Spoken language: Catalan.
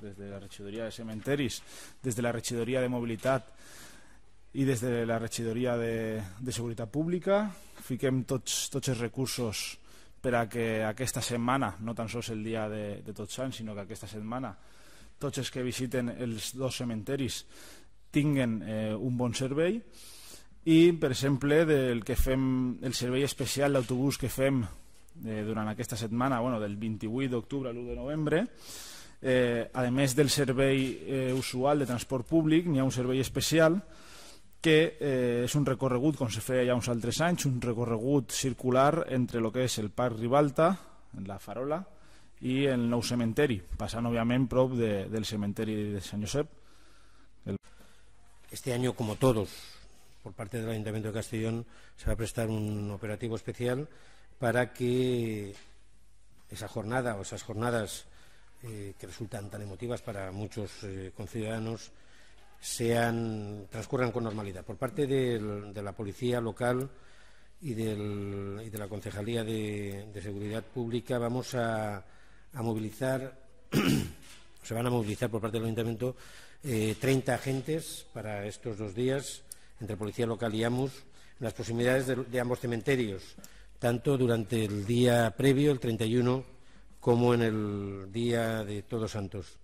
des de la regidoria de cementeris, des de la regidoria de mobilitat i des de la regidoria de, de seguretat pública. Fiquem tots, tots els recursos per a que aquesta setmana, no tan sols el dia de, de tots sants, sinó que aquesta setmana tots els que visiten els dos cementeris tinguen eh, un bon servei i, per exemple, del que fem el servei especial d'autobús que fem eh, durant aquesta setmana, bueno, del 28 d'octubre a l'1 de novembre, Eh, a més del servei eh, usual de transport públic, n'hi ha un servei especial que eh, és un recorregut, com se feia ja uns altres anys, un recorregut circular entre el que és el Parc Ribalta, la Farola, i el nou cementeri, passant, òbviament, prop de, del cementeri de Sant Josep. El... Este any, com tots, por parte de l'Ajuntament de Castellón, se va a prestar un operativo especial para que esa jornada o esas jornadas Eh, que resultan tan emotivas para muchos eh, conciudadanos sean, transcurran con normalidad. Por parte de la policía local y, del, y de la Concejalía de, Seguridad Pública vamos a, movilizar, se van a movilizar por parte del Ayuntamiento 30 eh, agentes para estos dos días entre policía local y AMUS en las proximidades de, de ambos cementerios, tanto durante el día previo, el 31 como en el día de Todos Santos.